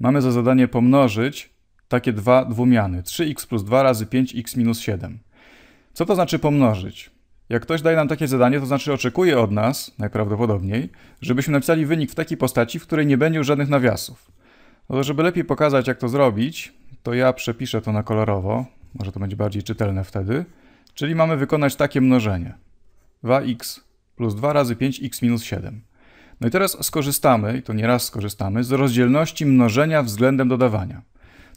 mamy za zadanie pomnożyć takie dwa dwumiany. 3x plus 2 razy 5x minus 7. Co to znaczy pomnożyć? Jak ktoś daje nam takie zadanie, to znaczy oczekuje od nas, najprawdopodobniej, żebyśmy napisali wynik w takiej postaci, w której nie będzie już żadnych nawiasów. No żeby lepiej pokazać, jak to zrobić, to ja przepiszę to na kolorowo, może to będzie bardziej czytelne wtedy, czyli mamy wykonać takie mnożenie. 2x plus 2 razy 5x minus 7. No i teraz skorzystamy, i to nieraz skorzystamy, z rozdzielności mnożenia względem dodawania.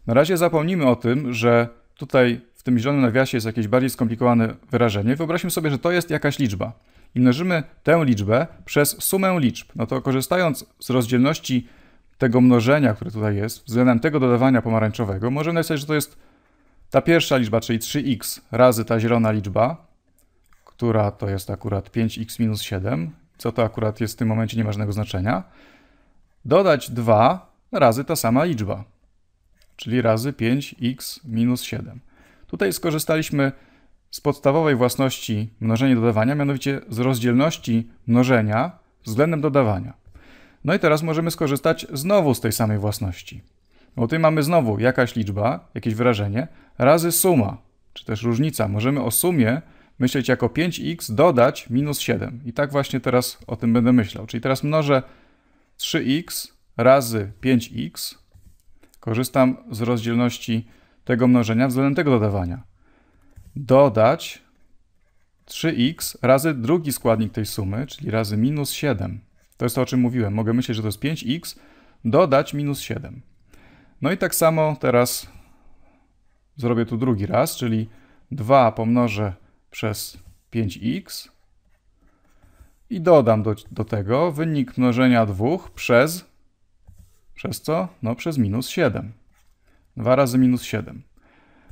Na razie zapomnijmy o tym, że tutaj w tym zielonym nawiasie jest jakieś bardziej skomplikowane wyrażenie. Wyobraźmy sobie, że to jest jakaś liczba i mnożymy tę liczbę przez sumę liczb. No to korzystając z rozdzielności tego mnożenia, które tutaj jest, względem tego dodawania pomarańczowego, możemy napisać, że to jest ta pierwsza liczba, czyli 3x razy ta zielona liczba, która to jest akurat 5x minus 7 co to akurat jest w tym momencie, nieważnego znaczenia, dodać 2 razy ta sama liczba, czyli razy 5x minus 7. Tutaj skorzystaliśmy z podstawowej własności mnożenia dodawania, mianowicie z rozdzielności mnożenia względem dodawania. No i teraz możemy skorzystać znowu z tej samej własności. Bo tutaj mamy znowu jakaś liczba, jakieś wyrażenie, razy suma, czy też różnica. Możemy o sumie myśleć jako 5x dodać minus 7. I tak właśnie teraz o tym będę myślał. Czyli teraz mnożę 3x razy 5x. Korzystam z rozdzielności tego mnożenia względem tego dodawania. Dodać 3x razy drugi składnik tej sumy, czyli razy minus 7. To jest to, o czym mówiłem. Mogę myśleć, że to jest 5x, dodać minus 7. No i tak samo teraz zrobię tu drugi raz, czyli 2 pomnożę przez 5x i dodam do, do tego wynik mnożenia 2 przez, przez co? No przez minus 7. 2 razy minus 7.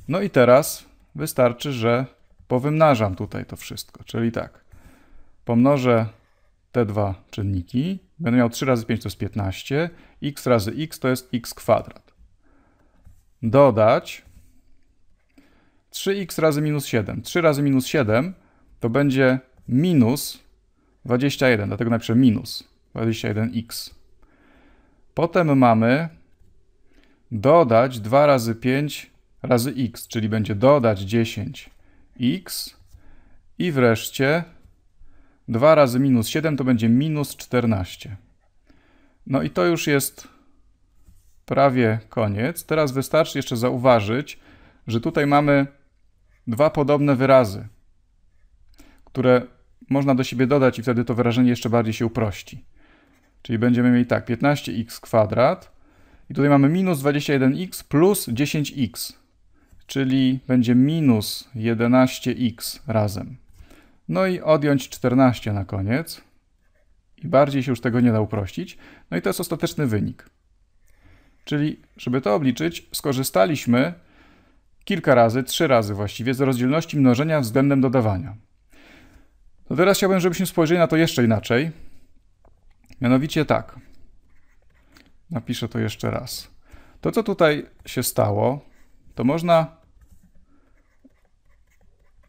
No i teraz wystarczy, że powymnażam tutaj to wszystko, czyli tak, pomnożę te dwa czynniki, będę miał 3 razy 5 to jest 15, x razy x to jest x kwadrat. Dodać 3x razy minus 7. 3 razy minus 7 to będzie minus 21, dlatego napiszę minus 21x. Potem mamy dodać 2 razy 5 razy x, czyli będzie dodać 10x i wreszcie 2 razy minus 7 to będzie minus 14. No i to już jest prawie koniec. Teraz wystarczy jeszcze zauważyć, że tutaj mamy dwa podobne wyrazy, które można do siebie dodać i wtedy to wyrażenie jeszcze bardziej się uprości. Czyli będziemy mieli tak, 15x kwadrat i tutaj mamy minus 21x plus 10x, czyli będzie minus 11x razem. No i odjąć 14 na koniec i bardziej się już tego nie da uprościć. No i to jest ostateczny wynik. Czyli, żeby to obliczyć, skorzystaliśmy kilka razy, trzy razy właściwie, z rozdzielności mnożenia względem dodawania. To no teraz chciałbym, żebyśmy spojrzeli na to jeszcze inaczej. Mianowicie tak. Napiszę to jeszcze raz. To, co tutaj się stało, to można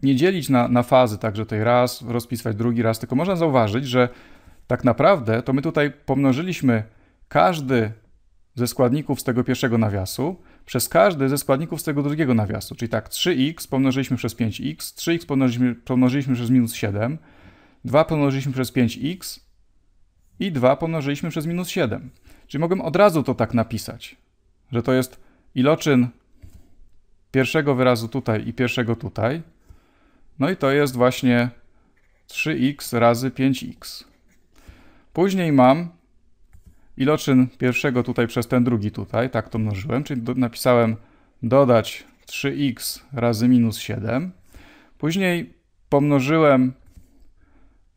nie dzielić na, na fazy, także tej raz, rozpisywać drugi raz, tylko można zauważyć, że tak naprawdę to my tutaj pomnożyliśmy każdy ze składników z tego pierwszego nawiasu przez każdy ze składników z tego drugiego nawiasu. Czyli tak, 3x pomnożyliśmy przez 5x, 3x pomnożyliśmy, pomnożyliśmy przez minus 7, 2 pomnożyliśmy przez 5x i 2 pomnożyliśmy przez minus 7. Czyli mogłem od razu to tak napisać, że to jest iloczyn pierwszego wyrazu tutaj i pierwszego tutaj. No i to jest właśnie 3x razy 5x. Później mam iloczyn pierwszego tutaj przez ten drugi tutaj, tak to mnożyłem, czyli do, napisałem dodać 3x razy minus 7. Później pomnożyłem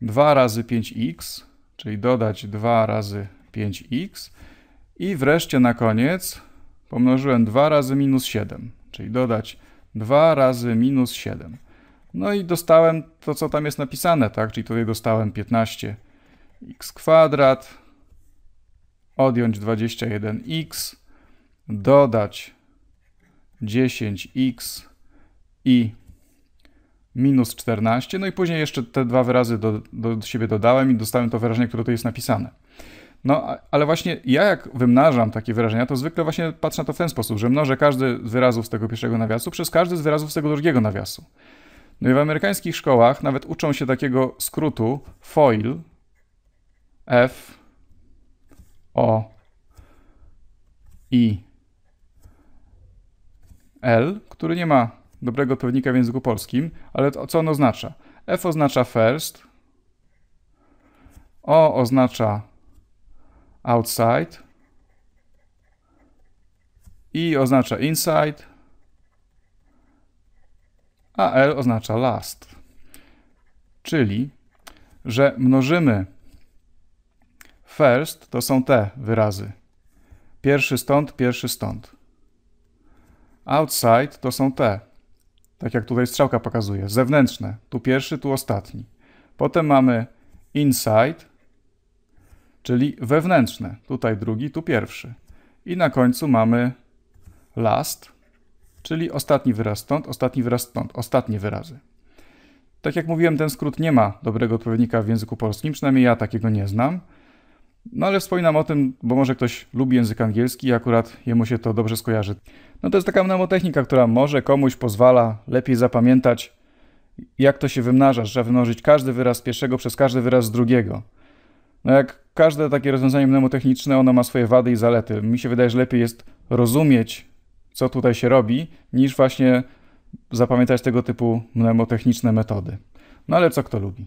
2 razy 5x, czyli dodać 2 razy 5x. I wreszcie na koniec pomnożyłem 2 razy minus 7, czyli dodać 2 razy minus 7. No i dostałem to, co tam jest napisane, tak? Czyli tutaj dostałem 15x kwadrat odjąć 21x, dodać 10x i minus 14. No i później jeszcze te dwa wyrazy do, do siebie dodałem i dostałem to wyrażenie, które tu jest napisane. No, ale właśnie ja jak wymnażam takie wyrażenia, to zwykle właśnie patrzę na to w ten sposób, że mnożę każdy z wyrazów z tego pierwszego nawiasu przez każdy z wyrazów z tego drugiego nawiasu. No i w amerykańskich szkołach nawet uczą się takiego skrótu FOIL, F, o, I, L, który nie ma dobrego odpowiednika w języku polskim, ale to, co on oznacza? F oznacza first, O oznacza outside, I oznacza inside, a L oznacza last. Czyli, że mnożymy First to są te wyrazy. Pierwszy stąd, pierwszy stąd. Outside to są te, tak jak tutaj strzałka pokazuje, zewnętrzne. Tu pierwszy, tu ostatni. Potem mamy inside, czyli wewnętrzne. Tutaj drugi, tu pierwszy. I na końcu mamy last, czyli ostatni wyraz stąd, ostatni wyraz stąd, ostatnie wyrazy. Tak jak mówiłem, ten skrót nie ma dobrego odpowiednika w języku polskim, przynajmniej ja takiego nie znam. No ale wspominam o tym, bo może ktoś lubi język angielski i akurat jemu się to dobrze skojarzy. No to jest taka mnemotechnika, która może komuś pozwala lepiej zapamiętać, jak to się wymnaża. Trzeba wymnożyć każdy wyraz z pierwszego przez każdy wyraz z drugiego. No jak każde takie rozwiązanie mnemotechniczne, ono ma swoje wady i zalety. Mi się wydaje, że lepiej jest rozumieć, co tutaj się robi, niż właśnie zapamiętać tego typu mnemotechniczne metody. No ale co kto lubi.